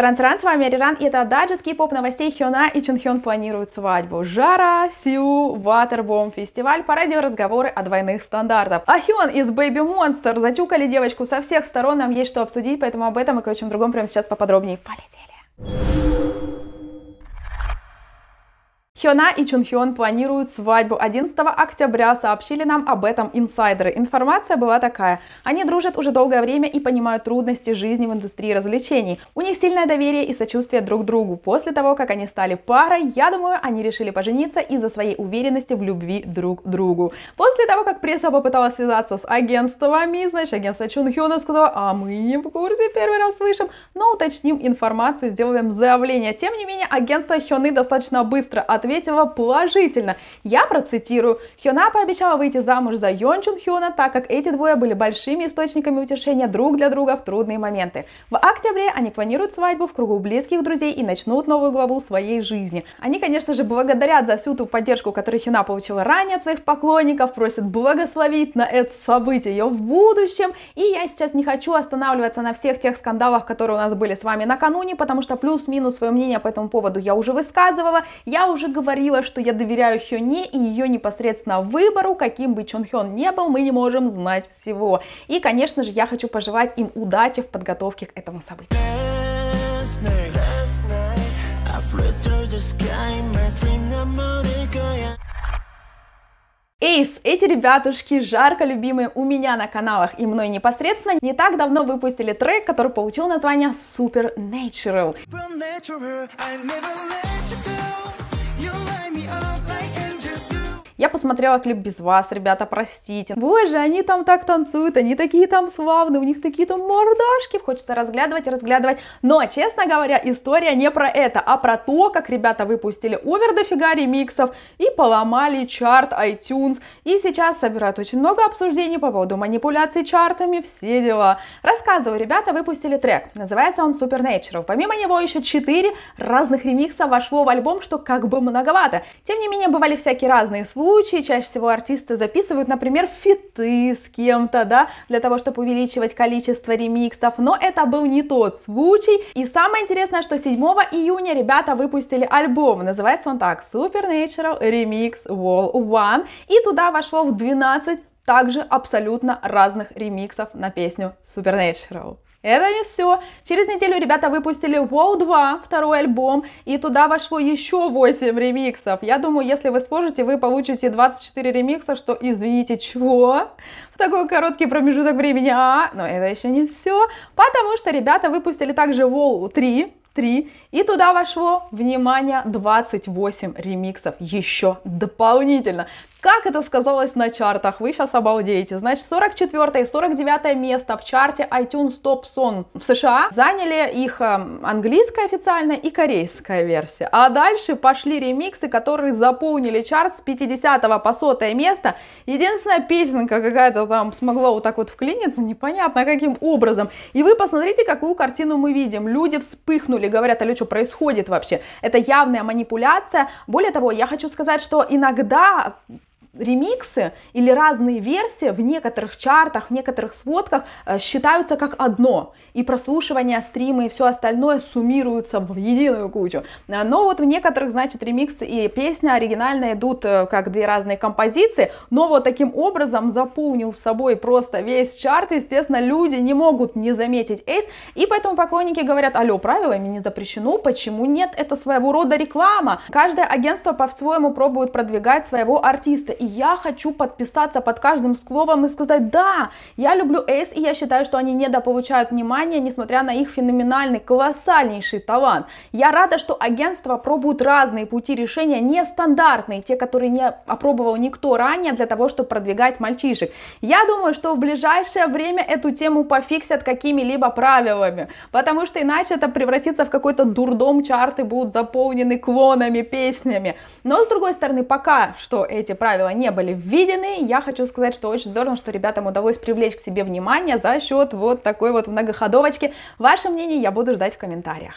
Саран-саран, с вами Ариран, и это даджеский поп новостей Хёна и Хён планируют свадьбу. Жара, Сиу, Ватербом, фестиваль, по радио разговоры о двойных стандартах. А Хён из Baby Monster зачукали девочку со всех сторон, нам есть что обсудить, поэтому об этом и кое-чем другом прямо сейчас поподробнее. Полетели! Хёна и Чунхён планируют свадьбу 11 октября, сообщили нам об этом инсайдеры. Информация была такая. Они дружат уже долгое время и понимают трудности жизни в индустрии развлечений. У них сильное доверие и сочувствие друг другу. После того, как они стали парой, я думаю, они решили пожениться из-за своей уверенности в любви друг к другу. После того, как пресса попыталась связаться с агентствами, значит, агентство Чунхёна сказала, а мы не в курсе, первый раз слышим, но уточним информацию, сделаем заявление. Тем не менее, агентство Хёны достаточно быстро ответило ответила положительно. Я процитирую. Хёна пообещала выйти замуж за Йон Хёна, так как эти двое были большими источниками утешения друг для друга в трудные моменты. В октябре они планируют свадьбу в кругу близких друзей и начнут новую главу своей жизни. Они, конечно же, благодарят за всю ту поддержку, которую Хёна получила ранее от своих поклонников, просят благословить на это событие ее в будущем. И я сейчас не хочу останавливаться на всех тех скандалах, которые у нас были с вами накануне, потому что плюс-минус свое мнение по этому поводу я уже высказывала. Я уже говорила говорила, что я доверяю Хёне и ее непосредственно выбору, каким бы Чон Хён не был, мы не можем знать всего. И, конечно же, я хочу пожелать им удачи в подготовке к этому событию. Эйс, эти ребятушки, жарко любимые у меня на каналах и мной непосредственно, не так давно выпустили трек, который получил название Supernatural. From natural, I never let you go. Я посмотрела клип без вас, ребята, простите. Боже, они там так танцуют, они такие там славные, у них такие там мордашки. Хочется разглядывать и разглядывать. Но, честно говоря, история не про это, а про то, как ребята выпустили овер дофига ремиксов и поломали чарт iTunes. И сейчас собирают очень много обсуждений по поводу манипуляций чартами, все дела. Рассказываю, ребята выпустили трек. Называется он Supernatural. Помимо него еще 4 разных ремикса вошло в альбом, что как бы многовато. Тем не менее, бывали всякие разные случаи случае чаще всего артисты записывают, например, фиты с кем-то, да, для того, чтобы увеличивать количество ремиксов, но это был не тот случай. И самое интересное, что 7 июня ребята выпустили альбом, называется он так, Supernatural Remix Wall 1", и туда вошло в 12 также абсолютно разных ремиксов на песню Supernatural. Это не все. Через неделю ребята выпустили Wow 2, второй альбом, и туда вошло еще 8 ремиксов. Я думаю, если вы сложите, вы получите 24 ремикса, что, извините, чего? В такой короткий промежуток времени, а? Но это еще не все, потому что ребята выпустили также Wow 3, 3, и туда вошло, внимание, 28 ремиксов еще дополнительно. Как это сказалось на чартах? Вы сейчас обалдеете. Значит, 44 и 49 место в чарте iTunes Top Song в США заняли их эм, английская официальная и корейская версия. А дальше пошли ремиксы, которые заполнили чарт с 50 по 100 место. Единственная песенка какая-то там смогла вот так вот вклиниться, непонятно каким образом. И вы посмотрите, какую картину мы видим. Люди вспыхнули, говорят, а что происходит вообще? Это явная манипуляция. Более того, я хочу сказать, что иногда ремиксы или разные версии в некоторых чартах, в некоторых сводках э, считаются как одно, и прослушивание, стримы и все остальное суммируются в единую кучу. А, но вот в некоторых, значит, ремиксы и песня оригинальная идут э, как две разные композиции, но вот таким образом заполнил собой просто весь чарт, естественно, люди не могут не заметить Эйс, и поэтому поклонники говорят, алло, правилами не запрещено, почему нет, это своего рода реклама. Каждое агентство по-своему пробует продвигать своего артиста, и я хочу подписаться под каждым словом и сказать, да, я люблю Эйс, и я считаю, что они недополучают внимания, несмотря на их феноменальный, колоссальнейший талант. Я рада, что агентство пробует разные пути решения, нестандартные, те, которые не опробовал никто ранее для того, чтобы продвигать мальчишек. Я думаю, что в ближайшее время эту тему пофиксят какими-либо правилами, потому что иначе это превратится в какой-то дурдом, чарты будут заполнены клонами, песнями. Но с другой стороны, пока что эти правила не были введены. Я хочу сказать, что очень здорово, что ребятам удалось привлечь к себе внимание за счет вот такой вот многоходовочки. Ваше мнение я буду ждать в комментариях.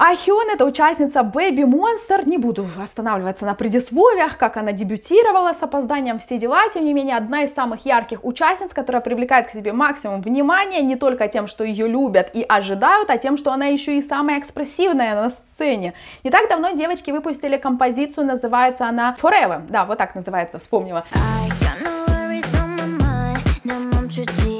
А Хион это участница Baby Monster. Не буду останавливаться на предисловиях, как она дебютировала с опозданием, все дела. Тем не менее, одна из самых ярких участниц, которая привлекает к себе максимум внимания не только тем, что ее любят и ожидают, а тем, что она еще и самая экспрессивная на сцене. Не так давно девочки выпустили композицию, называется она Forever. Да, вот так называется, вспомнила. I got no worries on my mind, now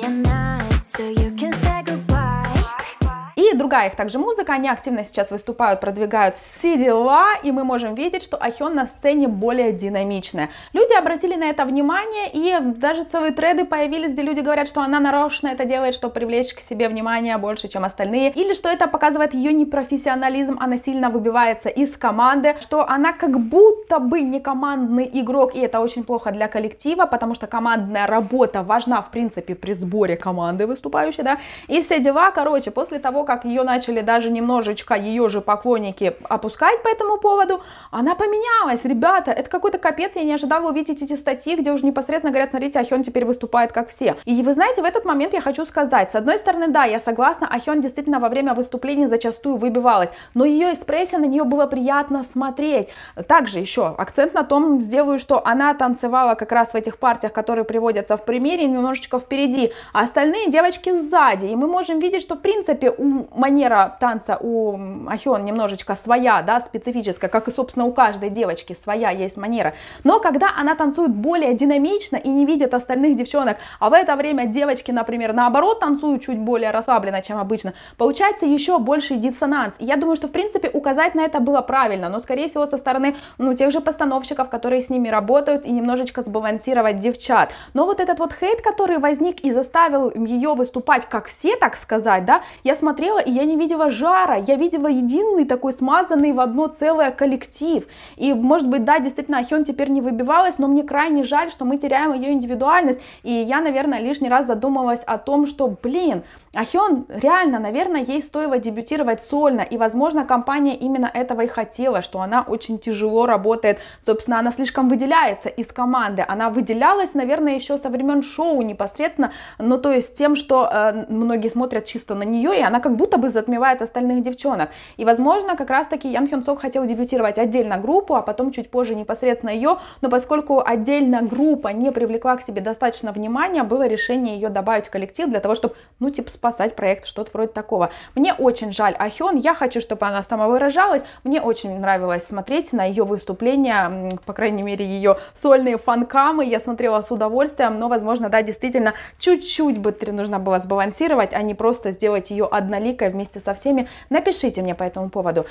другая их также музыка, они активно сейчас выступают, продвигают все дела, и мы можем видеть, что Ахён на сцене более динамичная. Люди обратили на это внимание, и даже целые треды появились, где люди говорят, что она нарочно это делает, чтобы привлечь к себе внимание больше, чем остальные, или что это показывает ее непрофессионализм, она сильно выбивается из команды, что она как будто бы не командный игрок, и это очень плохо для коллектива, потому что командная работа важна, в принципе, при сборе команды выступающей, да, и все дела, короче, после того, как ее ее начали даже немножечко ее же поклонники опускать по этому поводу, она поменялась, ребята, это какой-то капец, я не ожидала увидеть эти статьи, где уже непосредственно говорят, смотрите, Ахен теперь выступает как все. И вы знаете, в этот момент я хочу сказать, с одной стороны, да, я согласна, Ахен действительно во время выступления зачастую выбивалась, но ее экспрессия на нее было приятно смотреть. Также еще акцент на том сделаю, что она танцевала как раз в этих партиях, которые приводятся в примере, немножечко впереди, а остальные девочки сзади, и мы можем видеть, что в принципе у манера танца у Ахион немножечко своя, да, специфическая, как и, собственно, у каждой девочки своя есть манера. Но когда она танцует более динамично и не видит остальных девчонок, а в это время девочки, например, наоборот танцуют чуть более расслабленно, чем обычно, получается еще больший диссонанс. И я думаю, что, в принципе, указать на это было правильно, но, скорее всего, со стороны, ну, тех же постановщиков, которые с ними работают, и немножечко сбалансировать девчат. Но вот этот вот хейт, который возник и заставил ее выступать как все, так сказать, да, я смотрела и я не видела жара, я видела единый такой смазанный в одно целое коллектив. И, может быть, да, действительно, Ахен теперь не выбивалась, но мне крайне жаль, что мы теряем ее индивидуальность. И я, наверное, лишний раз задумывалась о том, что, блин, Ахён реально, наверное, ей стоило дебютировать сольно, и, возможно, компания именно этого и хотела, что она очень тяжело работает, собственно, она слишком выделяется из команды, она выделялась, наверное, еще со времен шоу непосредственно, ну, то есть тем, что э, многие смотрят чисто на нее, и она как будто бы затмевает остальных девчонок, и, возможно, как раз-таки Ян Хён Сок хотел дебютировать отдельно группу, а потом чуть позже непосредственно ее, но поскольку отдельно группа не привлекла к себе достаточно внимания, было решение ее добавить в коллектив для того, чтобы, ну, типа, спасать проект, что-то вроде такого. Мне очень жаль Ахен, я хочу, чтобы она самовыражалась, мне очень нравилось смотреть на ее выступления, по крайней мере, ее сольные фанкамы, я смотрела с удовольствием, но, возможно, да, действительно, чуть-чуть бы нужно было сбалансировать, а не просто сделать ее одноликой вместе со всеми. Напишите мне по этому поводу.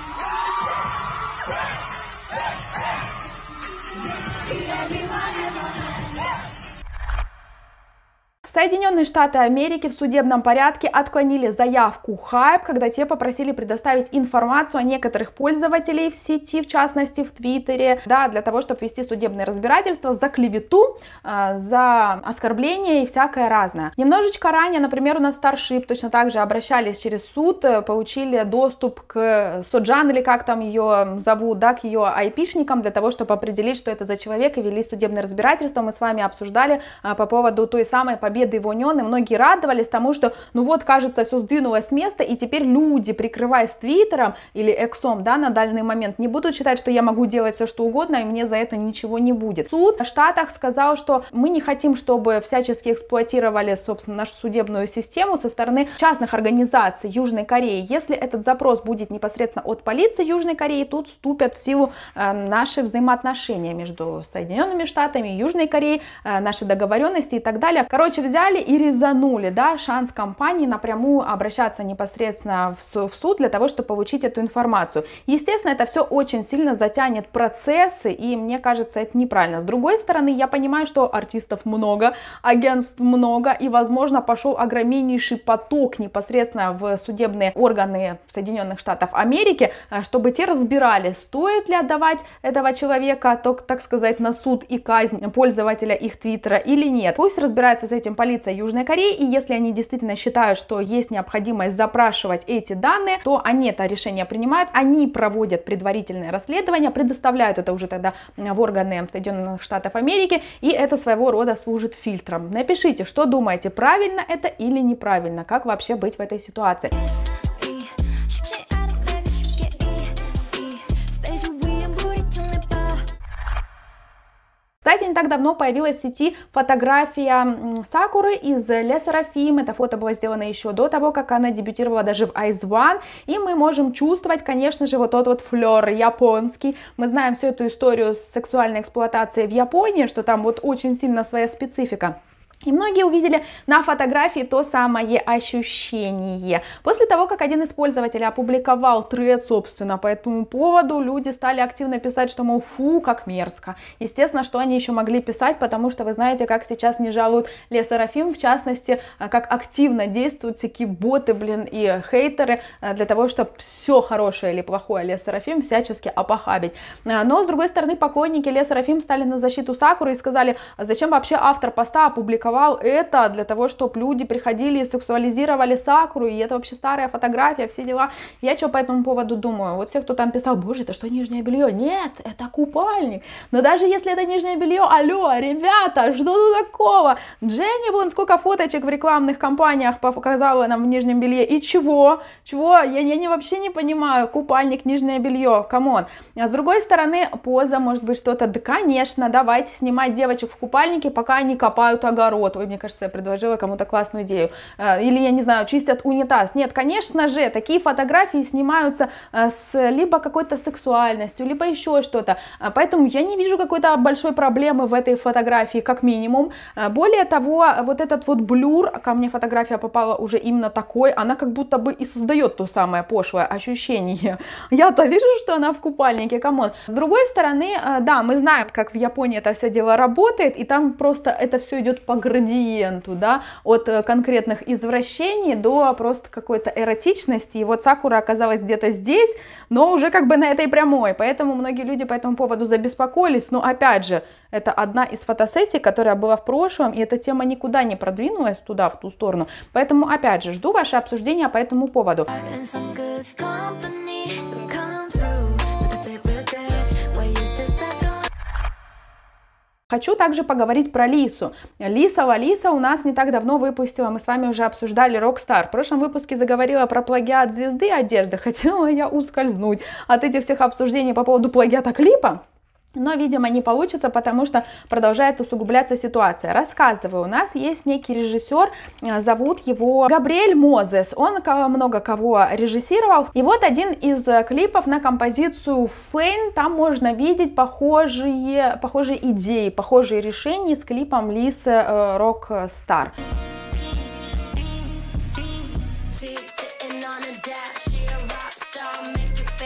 Соединенные Штаты Америки в судебном порядке отклонили заявку Хайп, когда те попросили предоставить информацию о некоторых пользователей в сети, в частности в Твиттере, да, для того, чтобы вести судебное разбирательство за клевету, а, за оскорбление и всякое разное. Немножечко ранее, например, у нас Starship точно так же обращались через суд, э, получили доступ к Соджан или как там ее зовут, да, к ее айпишникам для того, чтобы определить, что это за человек и вели судебное разбирательство. Мы с вами обсуждали а, по поводу той самой победы победы Ивонены многие радовались тому, что ну вот, кажется, все сдвинулось с места, и теперь люди, прикрываясь Твиттером или Эксом, да, на данный момент, не будут считать, что я могу делать все, что угодно, и мне за это ничего не будет. Суд в Штатах сказал, что мы не хотим, чтобы всячески эксплуатировали, собственно, нашу судебную систему со стороны частных организаций Южной Кореи. Если этот запрос будет непосредственно от полиции Южной Кореи, тут вступят в силу э, наши взаимоотношения между Соединенными Штатами, и Южной Кореей, э, наши договоренности и так далее. Короче, взял взяли и резанули, да, шанс компании напрямую обращаться непосредственно в суд для того, чтобы получить эту информацию. Естественно, это все очень сильно затянет процессы, и мне кажется, это неправильно. С другой стороны, я понимаю, что артистов много, агентств много, и, возможно, пошел огромнейший поток непосредственно в судебные органы Соединенных Штатов Америки, э, чтобы те разбирали, стоит ли отдавать этого человека, так сказать, на суд и казнь пользователя их твиттера или нет. Пусть разбирается с этим полиция Южной Кореи, и если они действительно считают, что есть необходимость запрашивать эти данные, то они это решение принимают, они проводят предварительное расследование, предоставляют это уже тогда в органы Соединенных Штатов Америки, и это своего рода служит фильтром. Напишите, что думаете, правильно это или неправильно, как вообще быть в этой ситуации. Кстати, не так давно появилась в сети фотография Сакуры из Леса Рафим. Это фото было сделано еще до того, как она дебютировала даже в Ice One. И мы можем чувствовать, конечно же, вот тот вот флер японский. Мы знаем всю эту историю с сексуальной эксплуатацией в Японии, что там вот очень сильно своя специфика. И многие увидели на фотографии то самое ощущение. После того, как один из пользователей опубликовал тред, собственно, по этому поводу, люди стали активно писать, что, мол, фу, как мерзко. Естественно, что они еще могли писать, потому что вы знаете, как сейчас не жалуют Лесерафим, в частности, э, как активно действуют всякие боты, блин, и хейтеры э, для того, чтобы все хорошее или плохое Лесерафим всячески опохабить. Э, но, с другой стороны, поклонники Лесерафим стали на защиту Сакуры и сказали, зачем вообще автор поста опубликовал опубликовал это для того, чтобы люди приходили и сексуализировали Сакуру, и это вообще старая фотография, все дела. Я что по этому поводу думаю? Вот все, кто там писал, боже, это что, нижнее белье? Нет, это купальник. Но даже если это нижнее белье, алло, ребята, что тут такого? Дженни, вон сколько фоточек в рекламных кампаниях показала нам в нижнем белье. И чего? Чего? Я, я не вообще не понимаю. Купальник, нижнее белье, камон. А с другой стороны, поза, может быть, что-то, да, конечно, давайте снимать девочек в купальнике, пока они копают огород наоборот, ой, мне кажется, я предложила кому-то классную идею, э, или, я не знаю, чистят унитаз. Нет, конечно же, такие фотографии снимаются э, с либо какой-то сексуальностью, либо еще что-то, э, поэтому я не вижу какой-то большой проблемы в этой фотографии, как минимум. Более того, вот этот вот блюр, ко мне фотография попала уже именно такой, она как будто бы и создает то самое пошлое ощущение. Я-то вижу, что она в купальнике, камон. С другой стороны, да, мы знаем, как в Японии это все дело работает, и там просто это все идет по градиенту, да, от э, конкретных извращений до просто какой-то эротичности. И вот Сакура оказалась где-то здесь, но уже как бы на этой прямой. Поэтому многие люди по этому поводу забеспокоились. Но опять же, это одна из фотосессий, которая была в прошлом, и эта тема никуда не продвинулась туда, в ту сторону. Поэтому опять же, жду ваше обсуждение по этому поводу. Хочу также поговорить про Лису. Лиса Валиса у нас не так давно выпустила, мы с вами уже обсуждали Rockstar. В прошлом выпуске заговорила про плагиат звезды одежды, хотела я ускользнуть от этих всех обсуждений по поводу плагиата клипа. Но, видимо, не получится, потому что продолжает усугубляться ситуация. Рассказываю, у нас есть некий режиссер, э, зовут его Габриэль Мозес. Он много кого режиссировал. И вот один из э, клипов на композицию «Фейн». Там можно видеть похожие, похожие идеи, похожие решения с клипом Лисы «Рок Стар». Э,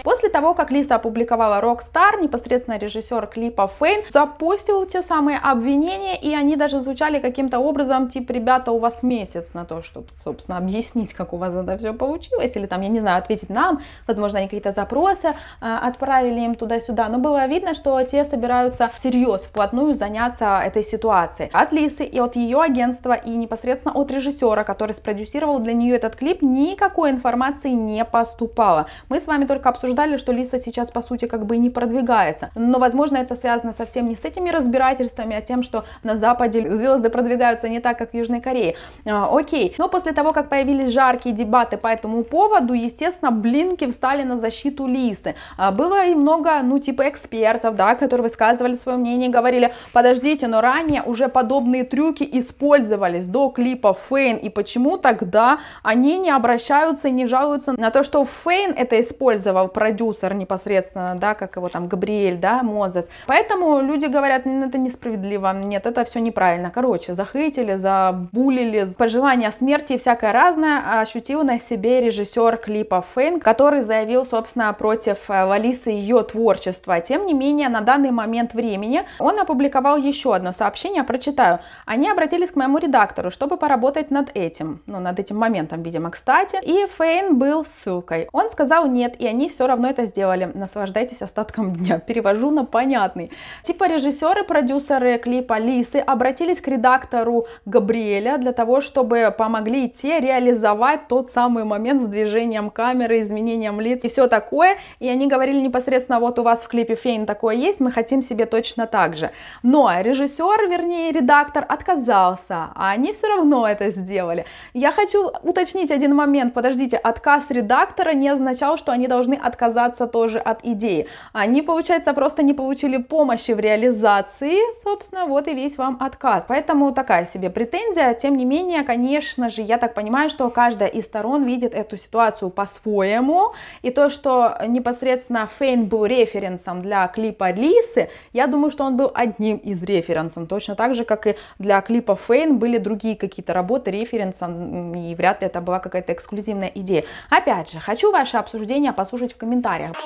После того, как Лиза опубликовала Rockstar, непосредственно режиссер клипа Фейн запустил те самые обвинения, и они даже звучали каким-то образом, типа, ребята, у вас месяц на то, чтобы, собственно, объяснить, как у вас это все получилось, или там, я не знаю, ответить нам, возможно, они какие-то запросы э, отправили им туда-сюда, но было видно, что те собираются всерьез, вплотную заняться этой ситуацией. От Лисы и от ее агентства, и непосредственно от режиссера, который спродюсировал для нее этот клип, никакой информации не поступало. Мы с вами только обсуждали утверждали, что Лиса сейчас, по сути, как бы и не продвигается. Но, возможно, это связано совсем не с этими разбирательствами, а тем, что на Западе звезды продвигаются не так, как в Южной Корее. А, окей. Но после того, как появились жаркие дебаты по этому поводу, естественно, блинки встали на защиту Лисы. А, было и много, ну, типа экспертов, да, которые высказывали свое мнение, говорили, подождите, но ранее уже подобные трюки использовались до клипа Фейн, и почему тогда они не обращаются и не жалуются на то, что Фейн это использовал, продюсер непосредственно, да, как его там Габриэль, да, Мозес. Поэтому люди говорят, это несправедливо, нет, это все неправильно. Короче, захейтили, забулили, пожелания смерти и всякое разное ощутил на себе режиссер клипа Фейн, который заявил, собственно, против Валисы э, и ее творчества. Тем не менее, на данный момент времени он опубликовал еще одно сообщение, прочитаю. Они обратились к моему редактору, чтобы поработать над этим, ну, над этим моментом, видимо, кстати. И Фейн был ссылкой. Он сказал нет, и они все равно это сделали. Наслаждайтесь остатком дня. Перевожу на понятный. Типа режиссеры, продюсеры клипа Лисы обратились к редактору Габриэля для того, чтобы помогли те реализовать тот самый момент с движением камеры, изменением лиц и все такое. И они говорили непосредственно, вот у вас в клипе Фейн такое есть, мы хотим себе точно так же. Но режиссер, вернее редактор, отказался, а они все равно это сделали. Я хочу уточнить один момент, подождите, отказ редактора не означал, что они должны отказаться отказаться тоже от идеи. Они, получается, просто не получили помощи в реализации, собственно, вот и весь вам отказ. Поэтому такая себе претензия. Тем не менее, конечно же, я так понимаю, что каждая из сторон видит эту ситуацию по-своему. И то, что непосредственно Фейн был референсом для клипа Лисы, я думаю, что он был одним из референсов. Точно так же, как и для клипа Фейн были другие какие-то работы референсом, и вряд ли это была какая-то эксклюзивная идея. Опять же, хочу ваше обсуждение послушать в комментариях комментариях.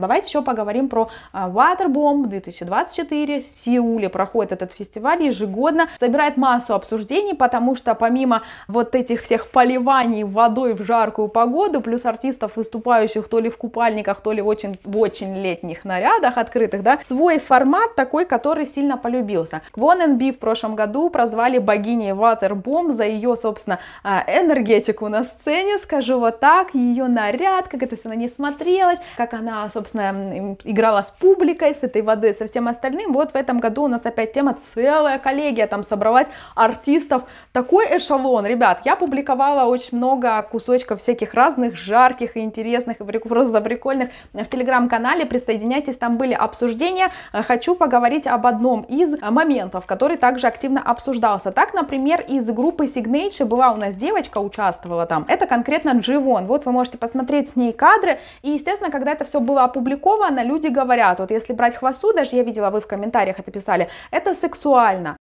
Давайте еще поговорим про а, Waterbomb 2024. В Сеуле проходит этот фестиваль ежегодно, собирает массу обсуждений, потому что помимо вот этих всех поливаний водой в жаркую погоду, плюс артистов, выступающих то ли в купальниках, то ли очень, в очень летних нарядах открытых, да, свой формат такой, который сильно полюбился. Квон НБ в прошлом году прозвали богиней Waterbomb за ее, собственно, а, энергетику на сцене, скажу вот так, ее наряд, как это все на ней смотрелось, как она, собственно, собственно, играла с публикой, с этой водой, со всем остальным. Вот в этом году у нас опять тема целая коллегия там собралась артистов. Такой эшелон, ребят, я публиковала очень много кусочков всяких разных, жарких и интересных, и просто прикольных в телеграм-канале. Присоединяйтесь, там были обсуждения. Э, хочу поговорить об одном из моментов, который также активно обсуждался. Так, например, из группы Signature была у нас девочка, участвовала там. Это конкретно Дживон. Вот вы можете посмотреть с ней кадры. И, естественно, когда это все было опубликовано, опубликовано, люди говорят, вот если брать хвасту, даже я видела, вы в комментариях это писали, это сексуально.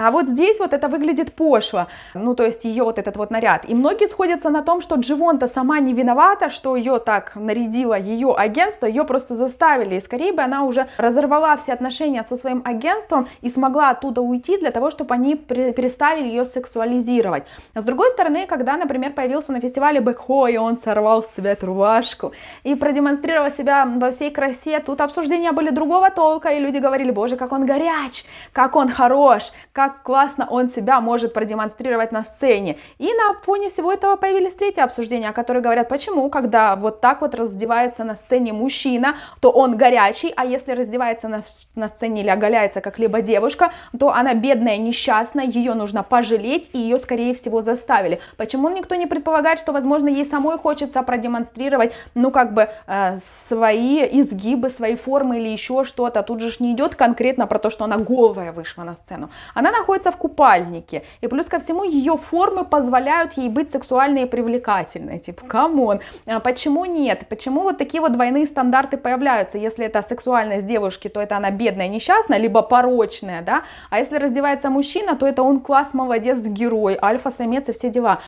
А вот здесь вот это выглядит пошло, ну то есть ее вот этот вот наряд. И многие сходятся на том, что Дживон-то сама не виновата, что ее так нарядило ее агентство, ее просто заставили. И скорее бы она уже разорвала все отношения со своим агентством и смогла оттуда уйти для того, чтобы они перестали ее сексуализировать. А с другой стороны, когда, например, появился на фестивале Бэкхо, и он сорвал с себя рубашку и продемонстрировал себя во всей красе, тут обсуждения были другого толка, и люди говорили, боже, как он горяч, как он хорош, как как классно он себя может продемонстрировать на сцене. И на фоне всего этого появились третьи обсуждения, которые говорят, почему, когда вот так вот раздевается на сцене мужчина, то он горячий, а если раздевается на, на сцене или оголяется как-либо девушка, то она бедная, несчастная, ее нужно пожалеть, и ее, скорее всего, заставили. Почему никто не предполагает, что, возможно, ей самой хочется продемонстрировать, ну, как бы, э, свои изгибы, свои формы или еще что-то. Тут же не идет конкретно про то, что она голая вышла на сцену. Она находится в купальнике. И плюс ко всему ее формы позволяют ей быть сексуальной и привлекательной. Типа, камон, а почему нет? Почему вот такие вот двойные стандарты появляются? Если это сексуальность девушки, то это она бедная, несчастная, либо порочная, да? А если раздевается мужчина, то это он класс, молодец, герой, альфа-самец и все дела.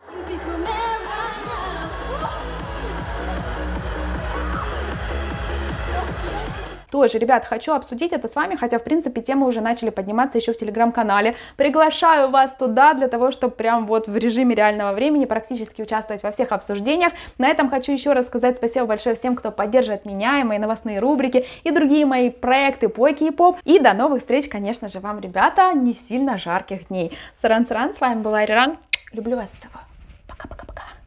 тоже, ребят, хочу обсудить это с вами, хотя, в принципе, темы уже начали подниматься еще в телеграм-канале. Приглашаю вас туда для того, чтобы прям вот в режиме реального времени практически участвовать во всех обсуждениях. На этом хочу еще раз сказать спасибо большое всем, кто поддерживает меня и мои новостные рубрики и другие мои проекты по кей-поп. И до новых встреч, конечно же, вам, ребята, не сильно жарких дней. Саран-саран, с вами была Ариран. Люблю вас, целую. Пока-пока-пока.